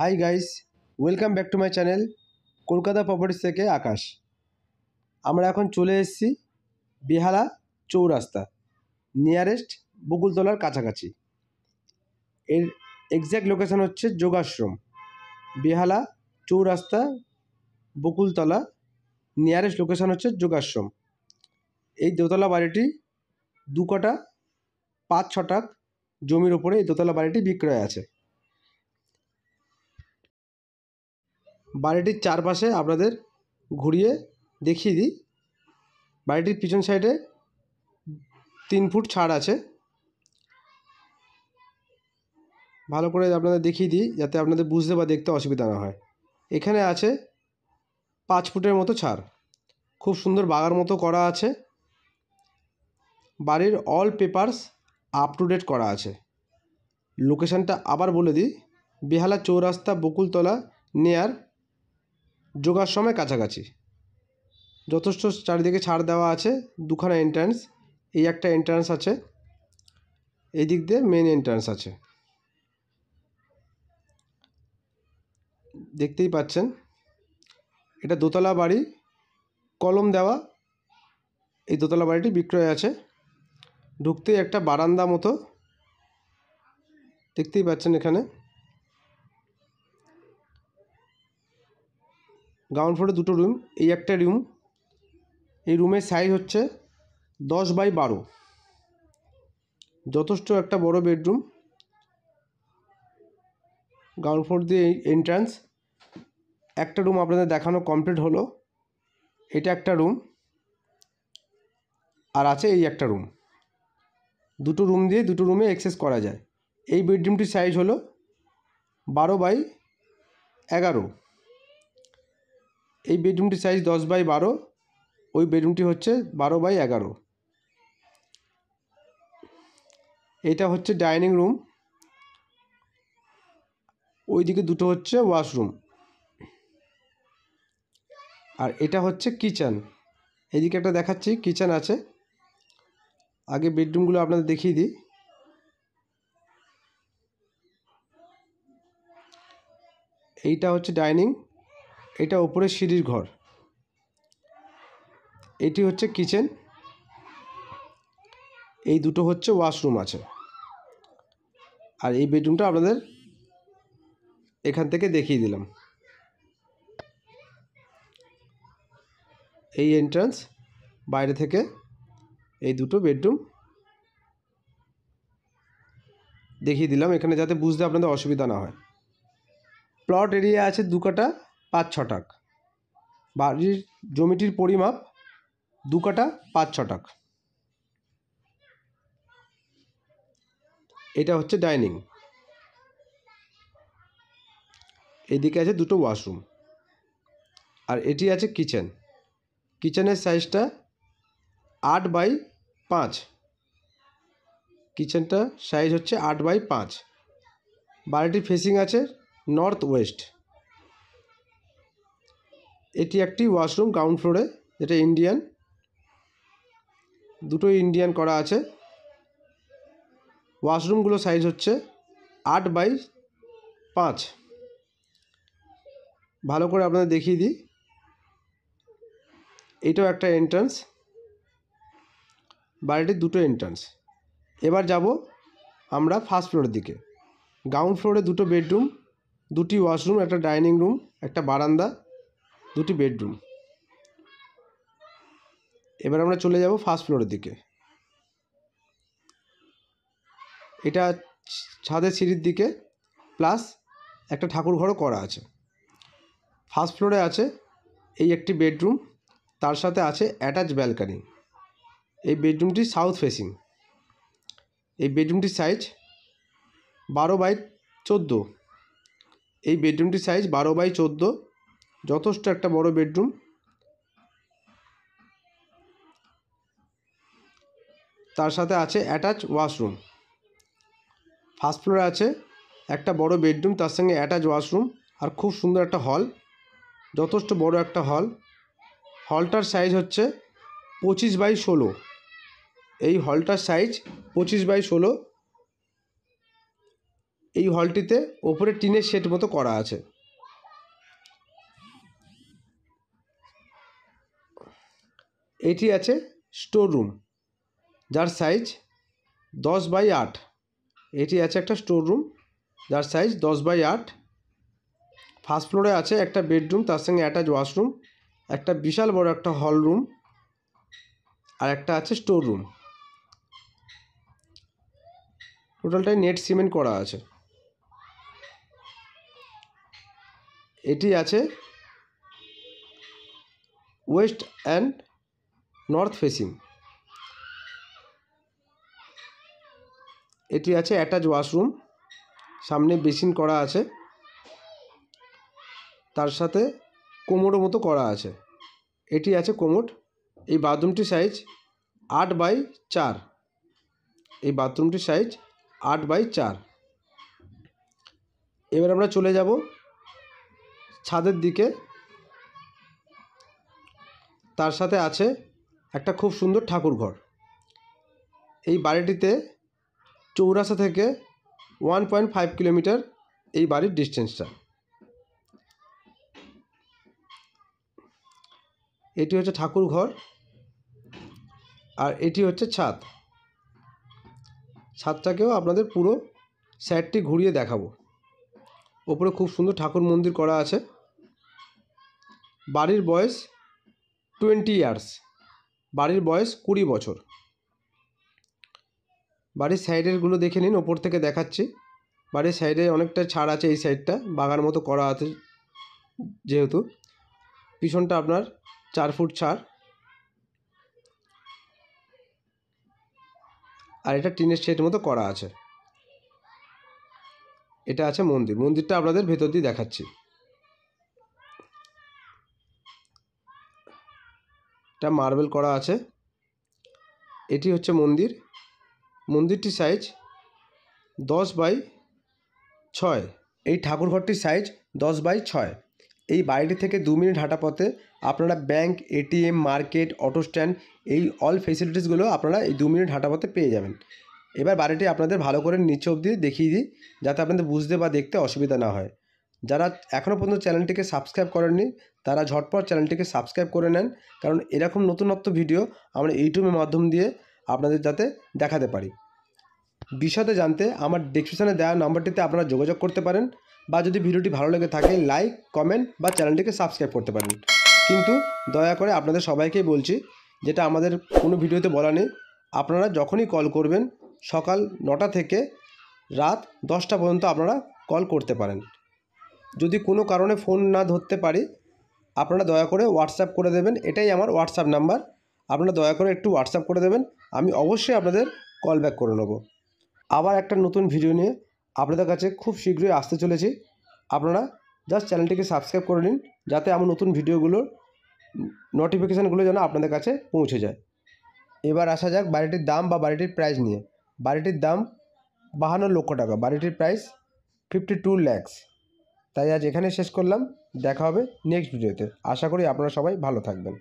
high guys welcome back to my channel Kolkata properties থেকে আকাশ আমরা এখন চলে এসেছি বেহালা চৌরাস্তা নিয়ারেস্ট বকুলতলার কাছাকাছি এর এক্স্যাক্ট লোকেশান হচ্ছে যোগাশ্রম বেহালা চৌরাস্তা বকুলতলা নিয়ারেস্ট লোকেশান হচ্ছে যোগাশ্রম এই দোতলা বাড়িটি দু কটা পাঁচ ছটাক জমির ওপরে এই দোতলা বাড়িটি বিক্রয় আছে বাড়িটির চারপাশে আপনাদের ঘুরিয়ে দেখিয়ে দিই বাড়িটির পিছন সাইডে তিন ফুট ছাড় আছে ভালো করে আপনাদের দেখিয়ে দিই যাতে আপনাদের বুঝতে বা দেখতে অসুবিধা না হয় এখানে আছে পাঁচ ফুটের মতো ছাড় খুব সুন্দর বাগার মতো করা আছে বাড়ির all papers up to date করা আছে লোকেশানটা আবার বলে দিই বেহালা চৌরাস্তা বকুলতলা নেয়ার সময় কাছাকাছি যথেষ্ট চারিদিকে ছাড় দেওয়া আছে দুখানা এন্ট্রান্স এই একটা এন্ট্রান্স আছে এই দিক দিয়ে মেন এন্ট্রান্স আছে দেখতেই পাচ্ছেন এটা দোতলা বাড়ি কলম দেওয়া এই দোতলা বাড়িটি বিক্রয় আছে ঢুকতেই একটা বারান্দা মতো দেখতেই পাচ্ছেন এখানে গ্রাউন্ড ফ্লোরে দুটো রুম এই একটা রুম এই রুমের সাইজ হচ্ছে দশ বাই বারো যথেষ্ট একটা বড় বেডরুম গ্রাউন্ড ফ্লোর দিয়ে এন্ট্রান্স একটা রুম আপনাদের দেখানো কমপ্লিট হলো এটা একটা রুম আর আছে এই একটা রুম দুটো রুম দিয়ে দুটো রুমে অ্যাক্সেস করা যায় এই বেডরুমটির সাইজ হলো বারো বাই এগারো এই বেডরুমটির সাইজ দশ বাই বারো ওই বেডরুমটি হচ্ছে বারো বাই এগারো এটা হচ্ছে ডাইনিং রুম ওইদিকে দুটো হচ্ছে ওয়াশরুম আর এটা হচ্ছে কিচেন এদিকে একটা দেখাচ্ছি কিচেন আছে আগে বেডরুমগুলো আপনাদের দেখিয়ে দিই এইটা হচ্ছে ডাইনিং এটা ওপরের সিঁড়ির ঘর এটি হচ্ছে কিচেন এই দুটো হচ্ছে ওয়াশরুম আছে আর এই বেডরুমটা আপনাদের এখান থেকে দেখিয়ে দিলাম এই এন্ট্রান্স বাইরে থেকে এই দুটো বেডরুম দেখিয়ে দিলাম এখানে যাতে বুঝতে আপনাদের অসুবিধা না হয় প্লট এরিয়া আছে দু কাটা পাঁচ ছটাক বাড়ির জমিটির পরিমাপ দু কাটা পাঁচ ছটাক এটা হচ্ছে ডাইনিং এদিকে আছে দুটো ওয়াশরুম আর এটি আছে কিচেন কিচেনের সাইজটা আট বাই পাঁচ কিচেনটা সাইজ হচ্ছে আট বাই পাঁচ বাড়িটির ফেসিং আছে নর্থ ওয়েস্ট এটি একটি ওয়াশরুম গ্রাউন্ড ফ্লোরে যেটা ইন্ডিয়ান দুটো ইন্ডিয়ান করা আছে ওয়াশরুমগুলো সাইজ হচ্ছে আট বাই পাঁচ ভালো করে আপনাদের দেখিয়ে দিই এটাও একটা এন্ট্রান্স বাড়িটির দুটো এন্ট্রান্স এবার যাব আমরা ফার্স্ট ফ্লোরের দিকে গ্রাউন্ড ফ্লোরে দুটো বেডরুম দুটি ওয়াশরুম একটা ডাইনিং রুম একটা বারান্দা দুটি বেডরুম এবার আমরা চলে যাব ফার্স্ট ফ্লোরের দিকে এটা ছাদের সিঁড়ির দিকে প্লাস একটা ঠাকুর ঘরও করা আছে ফার্স্ট ফ্লোরে আছে এই একটি বেডরুম তার সাথে আছে অ্যাটাচ ব্যালকানি এই বেডরুমটি সাউথ ফেসিং এই বেডরুমটির সাইজ বারো বাই চোদ্দো এই বেডরুমটির সাইজ বারো বাই চোদ্দো যথেষ্ট একটা বড় বেডরুম তার সাথে আছে অ্যাটাচ ওয়াশরুম ফার্স্ট ফ্লোরে আছে একটা বড় বেডরুম তার সঙ্গে অ্যাটাচ ওয়াশরুম আর খুব সুন্দর একটা হল যথেষ্ট বড় একটা হল হলটার সাইজ হচ্ছে পঁচিশ বাই ষোলো এই হলটার সাইজ পঁচিশ বাই ষোলো এই হলটিতে ওপরে টিনের সেট মতো করা আছে এটি আছে স্টোর রুম যার সাইজ দশ বাই আট এটি আছে একটা স্টোর রুম যার সাইজ দশ বাই আট ফার্স্ট ফ্লোরে আছে একটা বেডরুম তার সঙ্গে অ্যাটাচ ওয়াশরুম একটা বিশাল বড় একটা হল রুম আর একটা আছে স্টোর রুম টোটালটাই নেট সিমেন্ট করা আছে এটি আছে ওয়েস্ট অ্যান্ড নর্থ ফেসিং এটি আছে অ্যাটাচ ওয়াশরুম সামনে বেসিন করা আছে তার সাথে কোমোডো মতো করা আছে এটি আছে কোমর এই বাথরুমটির সাইজ আট বাই চার এই বাথরুমটির সাইজ আট বাই চার এবার আমরা চলে যাব ছাদের দিকে তার সাথে আছে একটা খুব সুন্দর ঠাকুর ঘর এই বাড়িটিতে চৌরাসা থেকে ওয়ান পয়েন্ট ফাইভ কিলোমিটার এই বাড়ির ডিস্টেন্সটা এটি হচ্ছে ঠাকুর ঘর আর এটি হচ্ছে ছাদ ছাদটাকেও আপনাদের পুরো স্যারটি ঘুরিয়ে দেখাবো ওপরে খুব সুন্দর ঠাকুর মন্দির করা আছে বাড়ির বয়স টোয়েন্টি ইয়ার্স বাড়ির বয়স কুড়ি বছর বাড়ির সাইডেরগুলো দেখে নিন ওপর থেকে দেখাচ্ছি বাড়ির সাইডে অনেকটা ছাড় আছে এই সাইডটা বাগান মতো করা আছে যেহেতু পিছনটা আপনার চার ফুট ছাড় আর এটা টিনের সেট মতো করা আছে এটা আছে মন্দির মন্দিরটা আপনাদের ভেতর দিয়ে দেখাচ্ছি এটা মার্বেল করা আছে এটি হচ্ছে মন্দির মন্দিরটি সাইজ দশ বাই ছয় এই ঠাকুরঘরটির সাইজ দশ বাই ছয় এই বাড়িটি থেকে দু মিনিট হাঁটা পথে আপনারা bank ATM market auto stand এই অল ফেসিলিটিসগুলো আপনারা এই দু মিনিট হাঁটা পথে পেয়ে যাবেন এবার বাড়িটি আপনাদের ভালো করে নিচে অবধি দেখিয়ে দিই যাতে আপনাদের বুঝতে বা দেখতে অসুবিধা না হয় যারা এখনও পর্যন্ত চ্যানেলটিকে সাবস্ক্রাইব করেননি তারা ঝটপট চ্যানেলটিকে সাবস্ক্রাইব করে নেন কারণ এরকম নতুনত্ব ভিডিও আমরা ইউটিউবের মাধ্যম দিয়ে আপনাদের যাতে দেখাতে পারি বিশদে জানতে আমার ডিসক্রিপশানে দেওয়া নম্বরটিতে আপনারা যোগাযোগ করতে পারেন বা যদি ভিডিওটি ভালো লেগে থাকে লাইক কমেন্ট বা চ্যানেলটিকে সাবস্ক্রাইব করতে পারেন কিন্তু দয়া করে আপনাদের সবাইকেই বলছি যেটা আমাদের কোনো ভিডিওতে বলা নেই আপনারা যখনই কল করবেন সকাল নটা থেকে রাত দশটা পর্যন্ত আপনারা কল করতে পারেন যদি কোনো কারণে ফোন না ধরতে পারি আপনারা দয়া করে হোয়াটসঅ্যাপ করে দেবেন এটাই আমার হোয়াটসঅ্যাপ নাম্বার আপনারা দয়া করে একটু হোয়াটসঅ্যাপ করে দেবেন আমি অবশ্যই আপনাদের কল ব্যাক করে নেব আবার একটা নতুন ভিডিও নিয়ে আপনাদের কাছে খুব শীঘ্রই আসতে চলেছি আপনারা জাস্ট চ্যানেলটিকে সাবস্ক্রাইব করে নিন যাতে আমার নতুন ভিডিওগুলোর নোটিফিকেশানগুলো যেন আপনাদের কাছে পৌঁছে যায় এবার আসা যাক বাড়িটির দাম বা বাড়িটির প্রাইস নিয়ে বাড়িটির দাম বাহান্ন লক্ষ টাকা বাড়িটির প্রাইস ফিফটি টু ল্যাক্স তাই আজ এখানে শেষ করলাম দেখা হবে নেক্সট ভিডিওতে আশা করি আপনারা সবাই ভালো থাকবেন